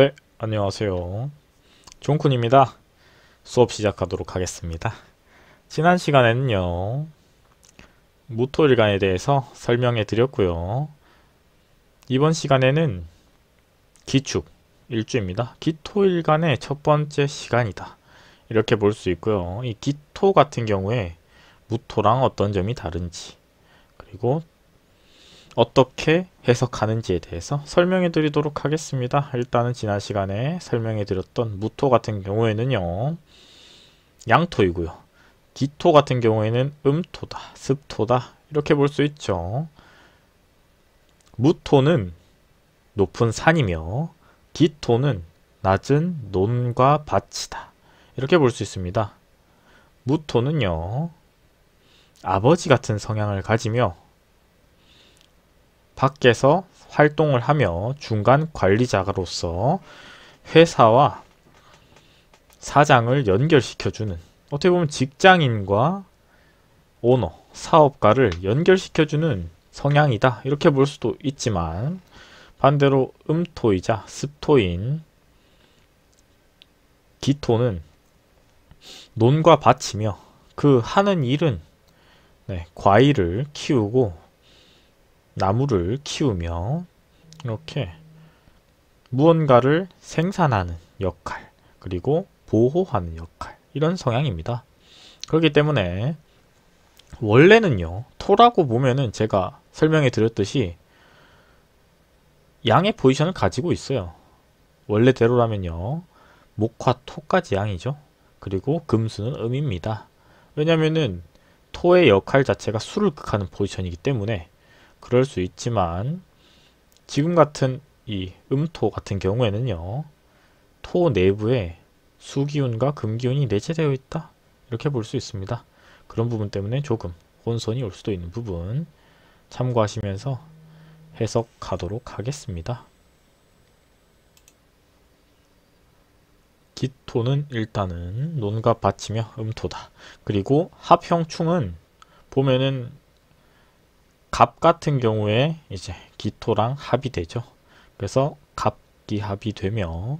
네, 안녕하세요. 종쿤입니다. 수업 시작하도록 하겠습니다. 지난 시간에는요. 모토일간에 대해서 설명해 드렸고요. 이번 시간에는 기축, 일주입니다. 기토일간의 첫 번째 시간이다. 이렇게 볼 수 있고요. 이 기토 같은 경우에 무토랑 어떤 점이 다른지 그리고 어떻게 해석하는지에 대해서 설명해 드리도록 하겠습니다. 일단은 지난 시간에 설명해 드렸던 무토 같은 경우에는요. 양토이고요. 기토 같은 경우에는 음토다, 습토다 이렇게 볼 수 있죠. 무토는 높은 산이며 기토는 낮은 논과 밭이다. 이렇게 볼 수 있습니다. 무토는요. 아버지 같은 성향을 가지며 밖에서 활동을 하며 중간 관리자로서 회사와 사장을 연결시켜주는 어떻게 보면 직장인과 오너, 사업가를 연결시켜주는 성향이다 이렇게 볼 수도 있지만 반대로 음토이자 습토인 기토는 논과 바치며 그 하는 일은 네, 과일을 키우고 나무를 키우며 이렇게 무언가를 생산하는 역할 그리고 보호하는 역할 이런 성향입니다. 그렇기 때문에 원래는요 토라고 보면은 제가 설명해 드렸듯이 양의 포지션을 가지고 있어요. 원래대로라면요 목화 토까지 양이죠. 그리고 금수는 음입니다. 왜냐면은 토의 역할 자체가 수를 극하는 포지션이기 때문에 그럴 수 있지만 지금 같은 이 음토 같은 경우에는요. 토 내부에 수기운과 금기운이 내재되어 있다. 이렇게 볼 수 있습니다. 그런 부분 때문에 조금 혼선이 올 수도 있는 부분 참고하시면서 해석하도록 하겠습니다. 기토는 일단은 논과 받치며 음토다. 그리고 합형충은 보면은 값 같은 경우에 이제 기토랑 합이 되죠. 그래서 갑이 합이 되며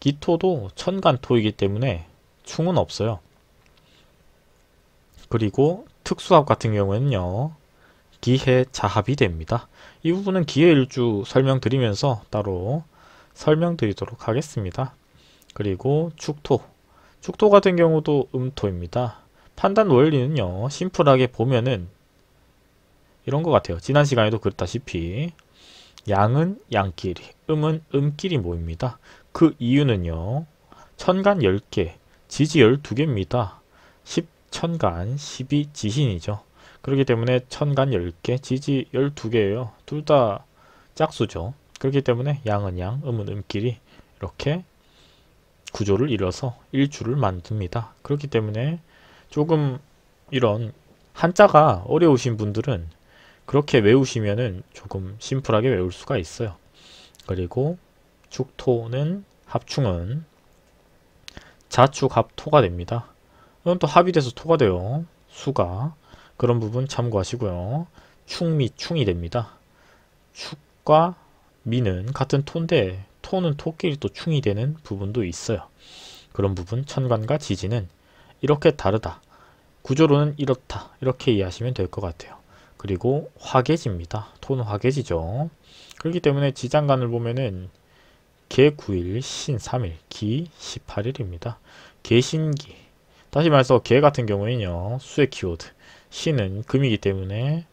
기토도 천간토이기 때문에 충은 없어요. 그리고 특수합 같은 경우에는요. 기해 자합이 됩니다. 이 부분은 기해일주 설명드리면서 따로 설명드리도록 하겠습니다. 그리고 축토 축토 같은 경우도 음토입니다. 판단 원리는요. 심플하게 보면은 이런 것 같아요. 지난 시간에도 그랬다시피 양은 양끼리, 음은 음끼리 모입니다. 그 이유는요. 천간 10개, 지지 12개입니다. 10 천간, 12 지신이죠. 그렇기 때문에 천간 10개, 지지 12개예요. 둘 다 짝수죠. 그렇기 때문에 양은 양, 음은 음끼리 이렇게 구조를 이뤄서 일주를 만듭니다. 그렇기 때문에 조금 이런 한자가 어려우신 분들은 그렇게 외우시면은 조금 심플하게 외울 수가 있어요. 그리고 축토는 합충은 자축합토가 됩니다. 이건 또 합이 돼서 토가 돼요. 수가. 그런 부분 참고하시고요. 충미, 충이 됩니다. 축과 미는 같은 톤인데 토는 토끼리 또 충이 되는 부분도 있어요. 그런 부분 천간과 지지는 이렇게 다르다. 구조로는 이렇다. 이렇게 이해하시면 될 것 같아요. 그리고 화계지입니다. 톤 화계지죠. 그렇기 때문에 지장간을 보면은 개 9일, 신 3일, 기 18일입니다. 개신기. 다시 말해서 개 같은 경우에는요. 수의 키워드. 신은 금이기 때문에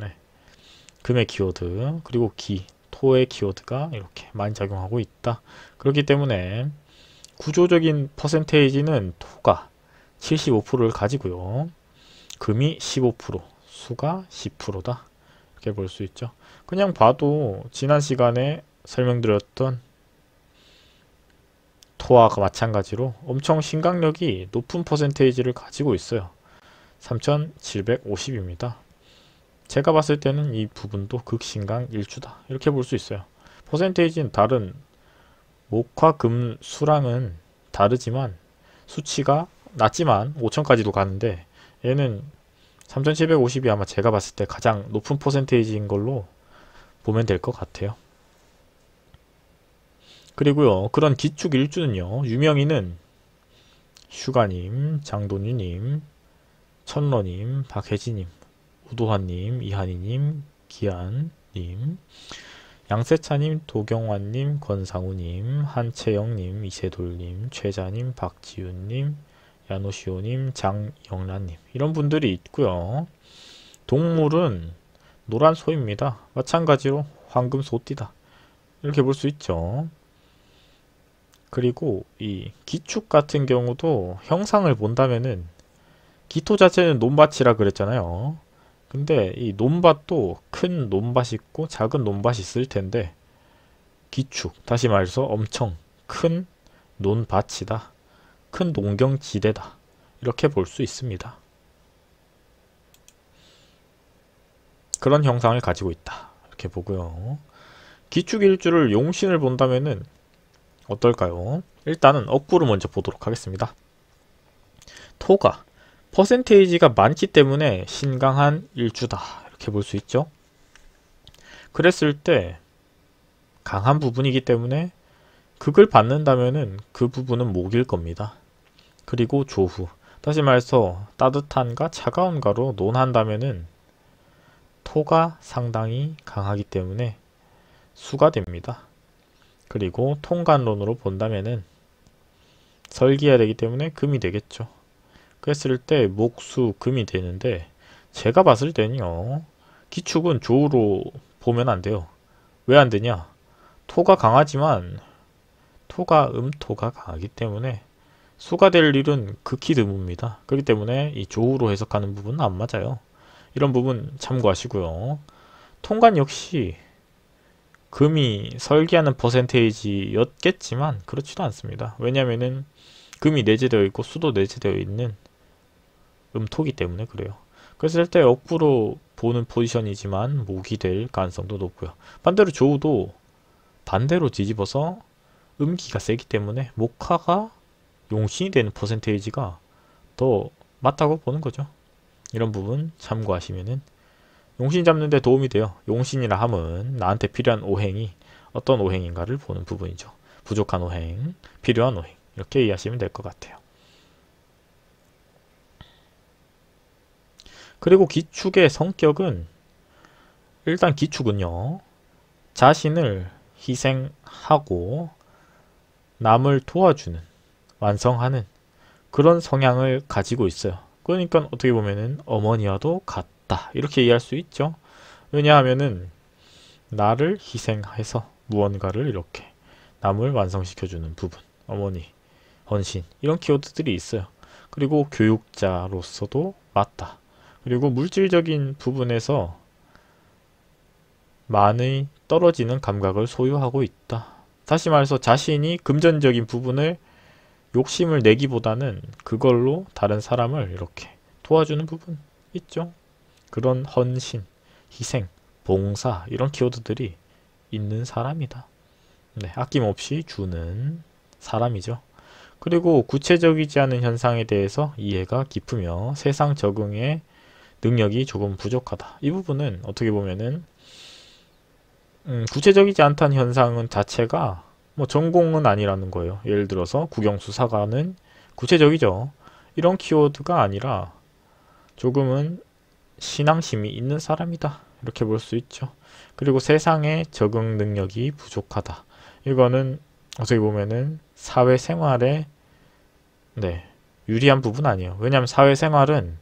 네. 금의 키워드. 그리고 기, 토의 키워드가 이렇게 많이 작용하고 있다. 그렇기 때문에 구조적인 퍼센테이지는 토가 75%를 가지고요. 금이 15%, 수가 10%다. 이렇게 볼 수 있죠. 그냥 봐도 지난 시간에 설명드렸던 토와 마찬가지로 엄청 신강력이 높은 퍼센테이지를 가지고 있어요. 3750입니다. 제가 봤을 때는 이 부분도 극신강 1주다 이렇게 볼 수 있어요. 퍼센테이지는 다른 목화금 수랑은 다르지만 수치가 낮지만 5 0 0 0까지도 가는데 얘는 3750이 아마 제가 봤을 때 가장 높은 퍼센테이지인 걸로 보면 될 것 같아요. 그리고요. 그런 기축 일주는요. 유명인은 슈가님, 장도유님 천러님, 박혜진님, 우도환님, 이한희님, 기안님, 양세찬님, 도경환님, 권상우님, 한채영님, 이세돌님, 최자님, 박지윤님, 야노시오님, 장영란님 이런 분들이 있고요. 동물은 노란 소입니다. 마찬가지로 황금 소띠다. 이렇게 볼 수 있죠. 그리고 이 기축 같은 경우도 형상을 본다면은 기토 자체는 논밭이라 그랬잖아요. 근데 이 논밭도 큰 논밭이 있고 작은 논밭이 있을 텐데 기축, 다시 말해서 엄청 큰 논밭이다. 큰 농경지대다. 이렇게 볼 수 있습니다. 그런 형상을 가지고 있다. 이렇게 보고요. 기축일주를 용신을 본다면 어떨까요? 일단은 억구를 먼저 보도록 하겠습니다. 토가 퍼센테이지가 많기 때문에 신강한 일주다. 이렇게 볼 수 있죠. 그랬을 때 강한 부분이기 때문에 극을 받는다면그 부분은 목일 겁니다. 그리고 조후. 다시 말해서 따뜻한가 차가운가로 논한다면은 토가 상당히 강하기 때문에 수가 됩니다. 그리고 통관론으로 본다면은 설기야 되기 때문에 금이 되겠죠. 그랬을 때 목수 금이 되는데 제가 봤을 때는요. 기축은 조우로 보면 안 돼요. 왜 안 되냐? 토가 강하지만 토가 음토가 강하기 때문에 수가 될 일은 극히 드뭅니다. 그렇기 때문에 이 조우로 해석하는 부분은 안 맞아요. 이런 부분 참고하시고요. 통관 역시 금이 설계하는 퍼센테이지였겠지만 그렇지도 않습니다. 왜냐면은 금이 내재되어 있고 수도 내재되어 있는 음토기 때문에 그래요. 그래서 일단 억부로 보는 포지션이지만 목이 될 가능성도 높고요. 반대로 조우도 반대로 뒤집어서 음기가 세기 때문에 목화가 용신이 되는 퍼센테이지가 더 맞다고 보는 거죠. 이런 부분 참고하시면은 용신 잡는데 도움이 돼요. 용신이라 함은 나한테 필요한 오행이 어떤 오행인가를 보는 부분이죠. 부족한 오행, 필요한 오행 이렇게 이해하시면 될 것 같아요. 그리고 기축의 성격은 일단 기축은요. 자신을 희생하고 남을 도와주는 완성하는 그런 성향을 가지고 있어요. 그러니까 어떻게 보면은 어머니와도 같다 이렇게 이해할 수 있죠. 왜냐하면은 나를 희생해서 무언가를 이렇게 남을 완성시켜주는 부분 어머니, 헌신 이런 키워드들이 있어요. 그리고 교육자로서도 맞다. 그리고 물질적인 부분에서 많이 떨어지는 감각을 소유하고 있다. 다시 말해서 자신이 금전적인 부분을 욕심을 내기보다는 그걸로 다른 사람을 이렇게 도와주는 부분 있죠. 그런 헌신, 희생, 봉사 이런 키워드들이 있는 사람이다. 네, 아낌없이 주는 사람이죠. 그리고 구체적이지 않은 현상에 대해서 이해가 깊으며 세상 적응에 능력이 조금 부족하다. 이 부분은 어떻게 보면은 음, 구체적이지 않다는 현상은 자체가 뭐 전공은 아니라는 거예요. 예를 들어서 국영수 사과는 구체적이죠. 이런 키워드가 아니라 조금은 신앙심이 있는 사람이다. 이렇게 볼 수 있죠. 그리고 세상에 적응 능력이 부족하다. 이거는 어떻게 보면은 사회생활에 네, 유리한 부분 아니에요. 왜냐하면 사회생활은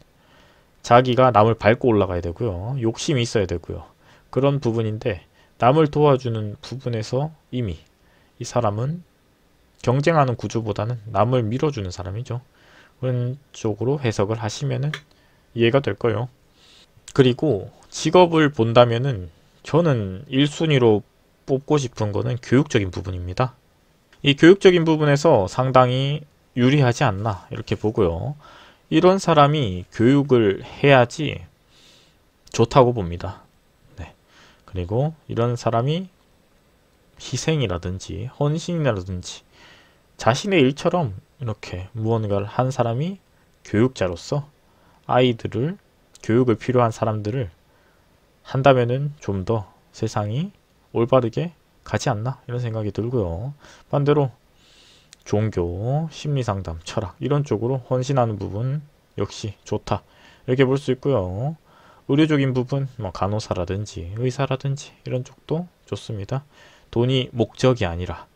자기가 남을 밟고 올라가야 되고요. 욕심이 있어야 되고요. 그런 부분인데 남을 도와주는 부분에서 이미 이 사람은 경쟁하는 구조보다는 남을 밀어주는 사람이죠. 그런 쪽으로 해석을 하시면 이해가 될 거예요. 그리고 직업을 본다면은 저는 1순위로 뽑고 싶은 거는 교육적인 부분입니다. 이 교육적인 부분에서 상당히 유리하지 않나 이렇게 보고요. 이런 사람이 교육을 해야지 좋다고 봅니다. 네. 그리고 이런 사람이 희생이라든지 헌신이라든지 자신의 일처럼 이렇게 무언가를 한 사람이 교육자로서 아이들을 교육을 필요한 사람들을 한다면은 좀 더 세상이 올바르게 가지 않나 이런 생각이 들고요. 반대로 종교, 심리상담, 철학 이런 쪽으로 헌신하는 부분 역시 좋다 이렇게 볼 수 있고요. 의료적인 부분 뭐 간호사라든지 의사라든지 이런 쪽도 좋습니다. 돈이 목적이 아니라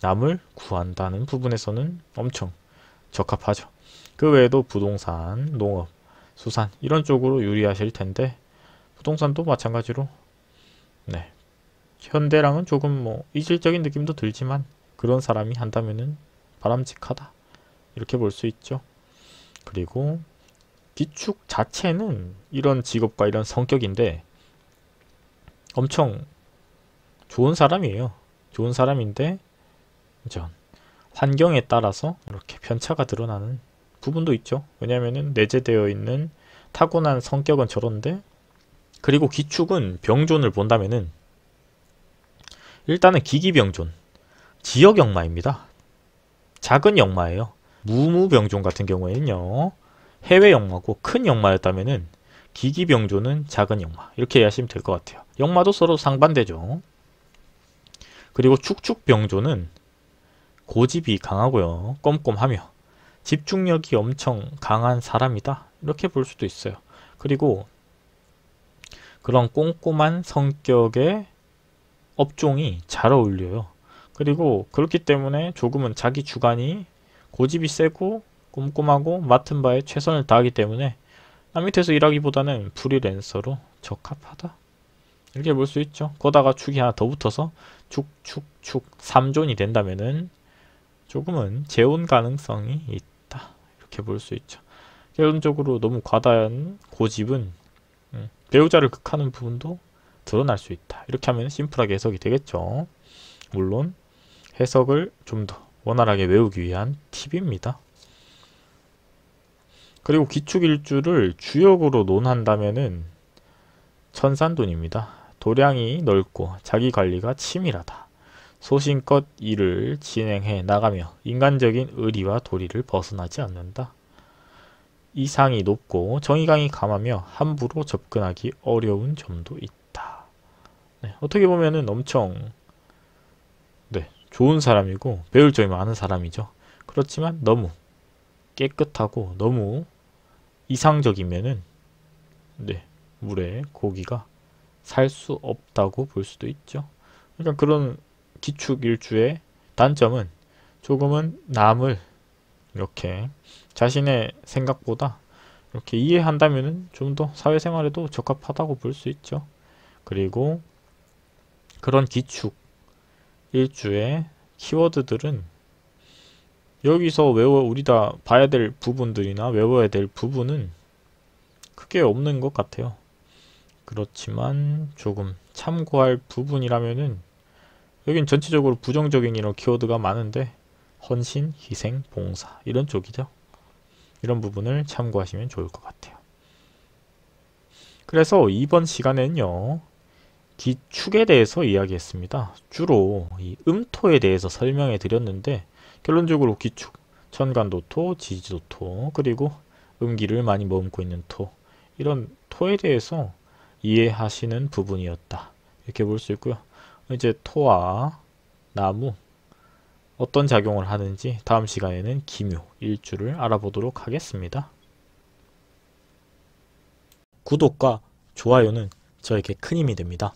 남을 구한다는 부분에서는 엄청 적합하죠. 그 외에도 부동산, 농업, 수산 이런 쪽으로 유리하실 텐데 부동산도 마찬가지로 네 현대랑은 조금 뭐 이질적인 느낌도 들지만 그런 사람이 한다면은 바람직하다 이렇게 볼 수 있죠. 그리고 기축 자체는 이런 직업과 이런 성격인데 엄청 좋은 사람이에요. 좋은 사람인데 전 환경에 따라서 이렇게 편차가 드러나는 부분도 있죠. 왜냐하면 내재되어 있는 타고난 성격은 저런데 그리고 기축은 병존을 본다면 일단은 기기병존 지역 역마입니다. 작은 역마예요. 무무병존 같은 경우에는요. 해외 역마고 큰 역마였다면은 기기병존은 작은 역마 이렇게 이해하시면 될 것 같아요. 역마도 서로 상반되죠. 그리고 축축병조는 고집이 강하고요. 꼼꼼하며 집중력이 엄청 강한 사람이다. 이렇게 볼 수도 있어요. 그리고 그런 꼼꼼한 성격의 업종이 잘 어울려요. 그리고 그렇기 때문에 조금은 자기 주관이 고집이 세고 꼼꼼하고 맡은 바에 최선을 다하기 때문에 나 아, 밑에서 일하기보다는 프리랜서로 적합하다. 이렇게 볼 수 있죠. 거다가 축이 하나 더 붙어서 축, 축, 축 3존이 된다면은 조금은 재혼 가능성이 있다. 이렇게 볼 수 있죠. 결론적으로 너무 과다한 고집은 음, 배우자를 극하는 부분도 드러날 수 있다. 이렇게 하면 심플하게 해석이 되겠죠. 물론 해석을 좀 더 원활하게 외우기 위한 팁입니다. 그리고 기축일주를 주역으로 논한다면은 천산돈입니다. 도량이 넓고 자기관리가 치밀하다. 소신껏 일을 진행해 나가며 인간적인 의리와 도리를 벗어나지 않는다. 이상이 높고 정의감이 강하며 함부로 접근하기 어려운 점도 있다. 네, 어떻게 보면 엄청 네, 좋은 사람이고 배울 점이 많은 사람이죠. 그렇지만 너무 깨끗하고 너무 이상적이면은 네, 물에 고기가 살수 없다고 볼 수도 있죠. 그러니까 그런 기축 일주의 단점은 조금은 남을 이렇게 자신의 생각보다 이렇게 이해한다면 좀 더 사회생활에도 적합하다고 볼 수 있죠. 그리고 그런 기축 일주의 키워드들은 여기서 외워 우리다 봐야 될 부분들이나 외워야 될 부분은 크게 없는 것 같아요. 그렇지만 조금 참고할 부분이라면은 여긴 전체적으로 부정적인 이런 키워드가 많은데 헌신, 희생, 봉사 이런 쪽이죠. 이런 부분을 참고하시면 좋을 것 같아요. 그래서 이번 시간에는요. 기축에 대해서 이야기했습니다. 주로 이 음토에 대해서 설명해 드렸는데 결론적으로 기축, 천간도토, 지지도토, 그리고 음기를 많이 머금고 있는 토 이런 토에 대해서 이해하시는 부분이었다. 이렇게 볼 수 있고요. 이제 토와 나무 어떤 작용을 하는지 다음 시간에는 기묘, 일주를 알아보도록 하겠습니다. 구독과 좋아요는 저에게 큰 힘이 됩니다.